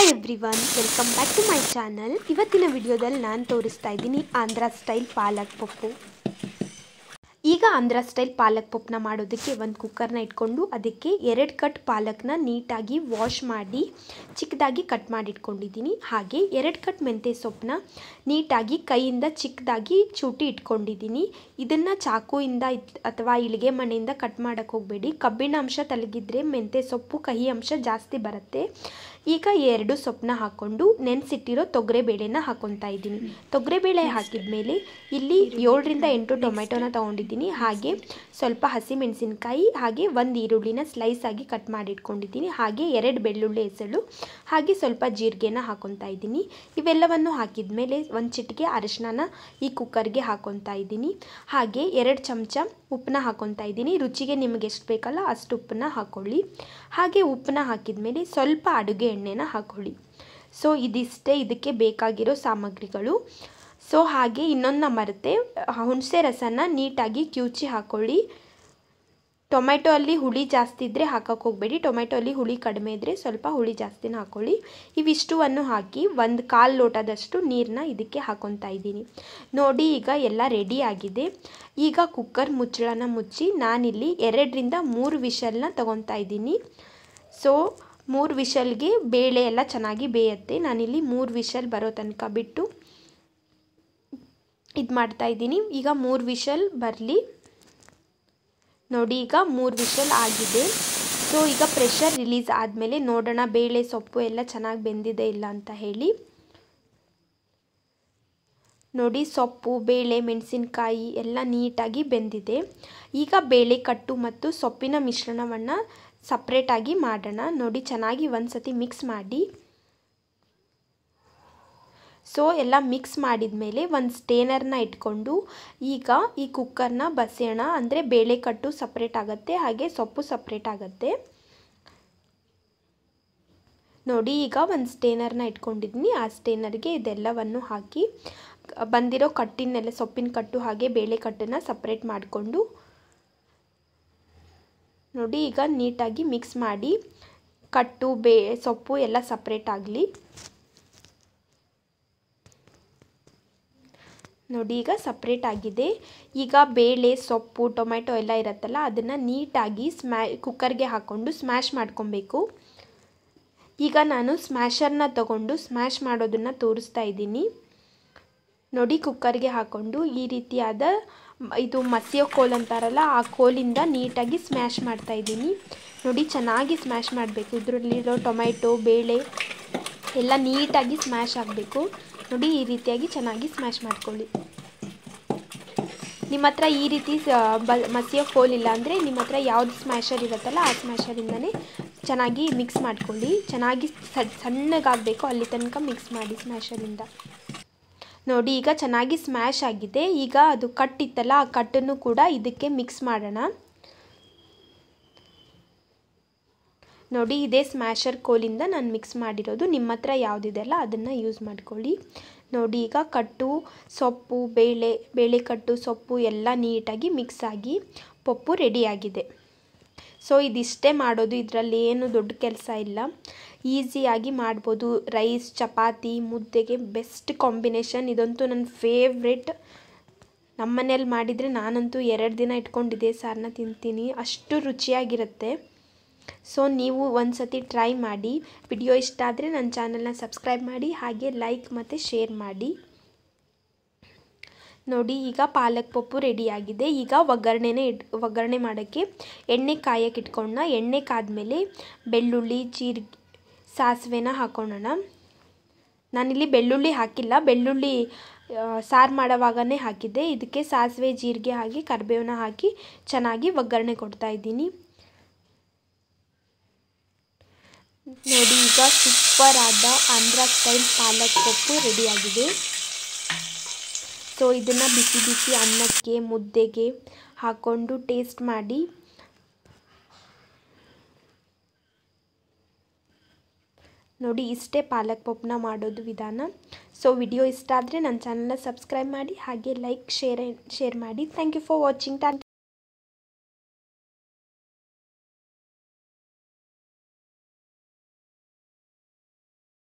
hi everyone welcome back to my channel ಇವತ್ತಿನ ವಿಡಿಯೋದಲ್ಲಿ ನಾನು ತೋರಿಸ್ತಾ ಇದ್ದೀನಿ ಆಂಧ್ರ ಸ್ಟೈಲ್ ಪಾಲಕ್ ಪಪ್ಪು ಈಗ ಆಂಧ್ರ ಸ್ಟೈಲ್ ಪಾಲಕ್ ಪಪ್ಪನ್ನ ಮಾಡೋದಕ್ಕೆ ಒಂದು ಕುಕ್ಕರ್ನ ಇಟ್ಕೊಂಡು ಅದಕ್ಕೆ ಎರಡು ಕಟ್ ಪಾಲಕ್ನ ನೀಟಾಗಿ ವಾಶ್ ಮಾಡಿ ಚಿಕ್ಕದಾಗಿ ಕಟ್ ಮಾಡಿಟ್ಕೊಂಡಿದ್ದೀನಿ ಹಾಗೆ ಎರಡು ಕಟ್ ಮೆಂತ್ಯ ಸೊಪ್ಪನ್ನ ನೀಟಾಗಿ ಕೈಯಿಂದ ಚಿಕ್ಕದಾಗಿ ಚೂಟಿ ಇಟ್ಕೊಂಡಿದ್ದೀನಿ ಇದನ್ನು ಚಾಕುಯಿಂದ ಅಥವಾ ಇಳಿಗೆ ಮಣೆಯಿಂದ ಕಟ್ ಮಾಡೋಕ್ಕೆ ಹೋಗಬೇಡಿ ಕಬ್ಬಿಣ ಅಂಶ ತಲಗಿದ್ರೆ ಮೆಂತ್ಯ ಸೊಪ್ಪು ಕಹಿ ಅಂಶ ಜಾಸ್ತಿ ಬರುತ್ತೆ ಈಗ ಎರಡು ಸೊಪ್ಪನ್ನ ಹಾಕ್ಕೊಂಡು ನೆನೆಸಿಟ್ಟಿರೋ ತೊಗರೆಬೇಳೆನ ಹಾಕ್ಕೊತಾ ಇದ್ದೀನಿ ತೊಗರೆಬೇಳೆ ಹಾಕಿದ ಮೇಲೆ ಇಲ್ಲಿ ಏಳರಿಂದ ಎಂಟು ಟೊಮೆಟೊನ ತೊಗೊಂಡಿದ್ದೀನಿ ಹಾಗೆ ಸ್ವಲ್ಪ ಹಸಿಮೆಣಸಿನ್ಕಾಯಿ ಹಾಗೆ ಒಂದು ಈರುಳ್ಳಿನ ಸ್ಲೈಸ್ ಆಗಿ ಕಟ್ ಮಾಡಿಟ್ಕೊಂಡಿದ್ದೀನಿ ಹಾಗೆ ಎರಡು ಬೆಳ್ಳುಳ್ಳಿ ಹೆಸಳು ಹಾಗೆ ಸ್ವಲ್ಪ ಜೀರಿಗೆನ ಹಾಕೊತಾ ಇದ್ದೀನಿ ಇವೆಲ್ಲವನ್ನು ಹಾಕಿದ ಮೇಲೆ ಒಂದು ಚಿಟಿಕೆ ಅರಿಶಿನ ಈ ಕುಕ್ಕರ್ಗೆ ಹಾಕೊತಾ ಇದ್ದೀನಿ ಹಾಗೆ ಎರಡು ಚಮಚ ಉಪ್ಪನ್ನ ಹಾಕೊತಾ ಇದ್ದೀನಿ ರುಚಿಗೆ ನಿಮಗೆ ಎಷ್ಟು ಬೇಕಲ್ಲ ಅಷ್ಟು ಉಪ್ಪನ್ನ ಹಾಕ್ಕೊಳ್ಳಿ ಹಾಗೆ ಉಪ್ಪನ್ನ ಹಾಕಿದ ಮೇಲೆ ಸ್ವಲ್ಪ ಅಡುಗೆ ಎಣ್ಣೆನ ಹಾಕೊಳ್ಳಿ ಸೊ ಇದಿಷ್ಟೇ ಇದಕ್ಕೆ ಬೇಕಾಗಿರೋ ಸಾಮಗ್ರಿಗಳು ಸೊ ಹಾಗೆ ಇನ್ನೊಂದು ಮರತೆ ಹುಣಸೆ ರಸನ ನೀಟಾಗಿ ಕ್ಯೂಚಿ ಹಾಕೊಳ್ಳಿ ಟೊಮೆಟೊ ಅಲ್ಲಿ ಹುಳಿ ಜಾಸ್ತಿ ಇದ್ದರೆ ಹಾಕೋಕೆ ಹೋಗಬೇಡಿ ಟೊಮೆಟೊ ಅಲ್ಲಿ ಹುಳಿ ಕಡಿಮೆ ಇದ್ದರೆ ಸ್ವಲ್ಪ ಹುಳಿ ಜಾಸ್ತಿನ ಹಾಕೊಳ್ಳಿ ಇವಿಷ್ಟುವನ್ನು ಹಾಕಿ ಒಂದು ಕಾಲು ಲೋಟದಷ್ಟು ನೀರನ್ನ ಇದಕ್ಕೆ ಹಾಕೊತಾ ಇದ್ದೀನಿ ನೋಡಿ ಈಗ ಎಲ್ಲ ರೆಡಿ ಆಗಿದೆ ಈಗ ಕುಕ್ಕರ್ ಮುಚ್ಚಳನ ಮುಚ್ಚಿ ನಾನಿಲ್ಲಿ ಎರಡರಿಂದ ಮೂರು ವಿಷಲ್ನ ತೊಗೊತಾ ಇದ್ದೀನಿ ಸೊ ಮೂರು ವಿಷಲ್ಗೆ ಬೇಳೆ ಎಲ್ಲ ಚೆನ್ನಾಗಿ ಬೇಯುತ್ತೆ ನಾನಿಲ್ಲಿ ಮೂರು ವಿಶಲ್ ಬರೋ ತನಕ ಬಿಟ್ಟು ಇದು ಮಾಡ್ತಾಯಿದ್ದೀನಿ ಈಗ ಮೂರು ವಿಷಲ್ ಬರಲಿ ನೋಡಿ ಈಗ ಮೂರು ವಿಷಲ್ ಆಗಿದೆ ಸೊ ಈಗ ಪ್ರೆಷರ್ ರಿಲೀಸ್ ಆದಮೇಲೆ ನೋಡೋಣ ಬೇಳೆ ಸೊಪ್ಪು ಎಲ್ಲ ಚೆನ್ನಾಗಿ ಬೆಂದಿದೆ ಇಲ್ಲ ಅಂತ ಹೇಳಿ ನೋಡಿ ಸೊಪ್ಪು ಬೇಳೆ ಮೆಣಸಿನಕಾಯಿ ಎಲ್ಲ ನೀಟಾಗಿ ಬೆಂದಿದೆ ಈಗ ಬೇಳೆ ಕಟ್ಟು ಮತ್ತು ಸೊಪ್ಪಿನ ಮಿಶ್ರಣವನ್ನು ಸಪ್ರೇಟಾಗಿ ಮಾಡೋಣ ನೋಡಿ ಚೆನ್ನಾಗಿ ಒಂದು ಸತಿ ಮಿಕ್ಸ್ ಮಾಡಿ ಸೊ ಎಲ್ಲ ಮಿಕ್ಸ್ ಮಾಡಿದ ಮೇಲೆ ಒಂದು ಸ್ಟೇನರ್ನ ಇಟ್ಕೊಂಡು ಈಗ ಈ ಕುಕ್ಕರ್ನ ಬಸೆಯೋಣ ಅಂದರೆ ಬೇಳೆ ಕಟ್ಟು ಸಪ್ರೇಟ್ ಆಗುತ್ತೆ ಹಾಗೆ ಸೊಪ್ಪು ಸಪ್ರೇಟ್ ಆಗುತ್ತೆ ನೋಡಿ ಈಗ ಒಂದು ಸ್ಟೇನರ್ನ ಇಟ್ಕೊಂಡಿದ್ದೀನಿ ಆ ಸ್ಟೇನರ್ಗೆ ಇದೆಲ್ಲವನ್ನು ಹಾಕಿ ಬಂದಿರೋ ಕಟ್ಟಿನೆಲ್ಲ ಸೊಪ್ಪಿನ ಕಟ್ಟು ಹಾಗೆ ಬೇಳೆ ಸಪ್ರೇಟ್ ಮಾಡಿಕೊಂಡು ನೋಡಿ ಈಗ ನೀಟಾಗಿ ಮಿಕ್ಸ್ ಮಾಡಿ ಕಟ್ಟು ಬೇ ಸೊಪ್ಪು ಎಲ್ಲ ಸಪ್ರೇಟ್ ಆಗಲಿ ನೋಡಿ ಈಗ ಸಪ್ರೇಟ್ ಆಗಿದೆ ಈಗ ಬೇಳೆ ಸೊಪ್ಪು ಟೊಮೆಟೊ ಎಲ್ಲ ಇರುತ್ತಲ್ಲ ಅದನ್ನು ನೀಟಾಗಿ ಸ್ಮ್ಯಾ ಕುಕ್ಕರ್ಗೆ ಹಾಕ್ಕೊಂಡು ಸ್ಮ್ಯಾಶ್ ಮಾಡ್ಕೊಬೇಕು ಈಗ ನಾನು ಸ್ಮ್ಯಾಶರ್ನ ತಗೊಂಡು ಸ್ಮ್ಯಾಶ್ ಮಾಡೋದನ್ನು ತೋರಿಸ್ತಾ ಇದ್ದೀನಿ ನೋಡಿ ಕುಕ್ಕರ್ಗೆ ಹಾಕ್ಕೊಂಡು ಈ ರೀತಿಯಾದ ಇದು ಮಸಿಯೋ ಕೋಲ್ ಅಂತಾರಲ್ಲ ಆ ಕೋಲಿಂದ ನೀಟಾಗಿ ಸ್ಮ್ಯಾಶ್ ಇದ್ದೀನಿ ನೋಡಿ ಚೆನ್ನಾಗಿ ಸ್ಮ್ಯಾಶ್ ಮಾಡಬೇಕು ಇದರಲ್ಲಿರೋ ಟೊಮ್ಯಾಟೊ ಬೇಳೆ ಎಲ್ಲ ನೀಟಾಗಿ ಸ್ಮ್ಯಾಶ್ ಆಗಬೇಕು ನೋಡಿ ಈ ರೀತಿಯಾಗಿ ಚೆನ್ನಾಗಿ ಸ್ಮ್ಯಾಶ್ ಮಾಡ್ಕೊಳ್ಳಿ ನಿಮ್ಮ ಹತ್ರ ಈ ರೀತಿ ಮಸಿಯ ಮಸಿಯೋ ಕೋಲ್ ಇಲ್ಲ ಅಂದರೆ ನಿಮ್ಮ ಹತ್ರ ಯಾವುದು ಸ್ಮ್ಯಾಶರ್ ಇರುತ್ತಲ್ಲ ಆ ಸ್ಮ್ಯಾಶರಿಂದನೇ ಚೆನ್ನಾಗಿ ಮಿಕ್ಸ್ ಮಾಡ್ಕೊಳ್ಳಿ ಚೆನ್ನಾಗಿ ಸಣ್ಣಗಾಗಬೇಕು ಅಲ್ಲಿ ತನಕ ಮಿಕ್ಸ್ ಮಾಡಿ ಸ್ಮ್ಯಾಷರಿಂದ ನೋಡಿ ಈಗ ಚೆನ್ನಾಗಿ ಸ್ಮ್ಯಾಶ್ ಆಗಿದೆ ಈಗ ಅದು ಕಟ್ ಇತ್ತಲ್ಲ ಆ ಕಟ್ಟನ್ನು ಕೂಡ ಇದಕ್ಕೆ ಮಿಕ್ಸ್ ಮಾಡೋಣ ನೋಡಿ ಇದೇ ಸ್ಮ್ಯಾಶರ್ ಕೋಲಿಂದ ನಾನು ಮಿಕ್ಸ್ ಮಾಡಿರೋದು ನಿಮ್ಮ ಹತ್ರ ಅಲ್ಲ ಅದನ್ನು ಯೂಸ್ ಮಾಡ್ಕೊಳ್ಳಿ ನೋಡಿ ಈಗ ಕಟ್ಟು ಸೊಪ್ಪು ಬೇಳೆ ಬೇಳೆ ಕಟ್ಟು ಸೊಪ್ಪು ಎಲ್ಲ ನೀಟಾಗಿ ಮಿಕ್ಸ್ ಆಗಿ ಪಪ್ಪು ರೆಡಿಯಾಗಿದೆ ಸೊ ಇದಿಷ್ಟೇ ಮಾಡೋದು ಇದರಲ್ಲಿ ಏನು ದೊಡ್ಡ ಕೆಲಸ ಇಲ್ಲ ಈಸಿಯಾಗಿ ಮಾಡ್ಬೋದು ರೈಸ್ ಚಪಾತಿ ಮುದ್ದೆಗೆ ಬೆಸ್ಟ್ ಕಾಂಬಿನೇಷನ್ ಇದಂತೂ ನನ್ನ ಫೇವ್ರೆಟ್ ನಮ್ಮ ಮನೇಲಿ ಮಾಡಿದರೆ ನಾನಂತೂ ಎರಡು ದಿನ ಇಟ್ಕೊಂಡಿದ್ದೆ ಸಾರನ್ನ ತಿಂತೀನಿ ಅಷ್ಟು ರುಚಿಯಾಗಿರುತ್ತೆ ಸೊ ನೀವು ಒಂದು ಸತಿ ಟ್ರೈ ಮಾಡಿ ವಿಡಿಯೋ ಇಷ್ಟ ಆದರೆ ನನ್ನ ಚಾನಲ್ನ ಸಬ್ಸ್ಕ್ರೈಬ್ ಮಾಡಿ ಹಾಗೆ ಲೈಕ್ ಮತ್ತು ಶೇರ್ ಮಾಡಿ ನೋಡಿ ಈಗ ಪಾಲಕ್ ಪಪ್ಪು ರೆಡಿಯಾಗಿದೆ ಈಗ ಒಗ್ಗರಣೆನೇ ಇಟ್ ಒಗ್ಗರಣೆ ಮಾಡೋಕ್ಕೆ ಎಣ್ಣೆ ಕಾಯಕ್ಕೆ ಇಟ್ಕೊಂಡ ಎಣ್ಣೆ ಕಾದ್ಮೇಲೆ ಬೆಳ್ಳುಳ್ಳಿ ಜೀರಿಗೆ ಸಾಸಿವೆನ ಹಾಕೊಳ್ಳೋಣ ನಾನಿಲ್ಲಿ ಬೆಳ್ಳುಳ್ಳಿ ಹಾಕಿಲ್ಲ ಬೆಳ್ಳುಳ್ಳಿ ಸಾರು ಮಾಡೋವಾಗನೇ ಹಾಕಿದ್ದೆ ಇದಕ್ಕೆ ಸಾಸಿವೆ ಜೀರಿಗೆ ಹಾಕಿ ಕರಿಬೇವನ್ನ ಹಾಕಿ ಚೆನ್ನಾಗಿ ಒಗ್ಗರಣೆ ಕೊಡ್ತಾ ಇದ್ದೀನಿ ನೋಡಿ ಈಗ ಸೂಪರ್ ಆದ ಆಂಧ್ರ ಸ್ಟೈಲ್ ಪಾಲಕ್ ಸೊಪ್ಪು ರೆಡಿಯಾಗಿದೆ ಸೊ ಇದನ್ನು ಬಿಸಿ ಬಿಸಿ ಅನ್ನಕ್ಕೆ ಮುದ್ದೆಗೆ ಹಾಕ್ಕೊಂಡು ಟೇಸ್ಟ್ ಮಾಡಿ ನೋಡಿ ಇಷ್ಟೇ ಪಾಲಕ್ ಪೊಪ್ಪನ್ನ ಮಾಡೋದು ವಿಧಾನ ಸೊ ವಿಡಿಯೋ ಇಷ್ಟ ಆದರೆ ನನ್ನ ಚಾನಲ್ನ ಸಬ್ಸ್ಕ್ರೈಬ್ ಮಾಡಿ ಹಾಗೆ ಲೈಕ್ ಶೇರ್ ಶೇರ್ ಮಾಡಿ ಥ್ಯಾಂಕ್ ಯು ಫಾರ್ ವಾಚಿಂಗ್ ಟಾನ್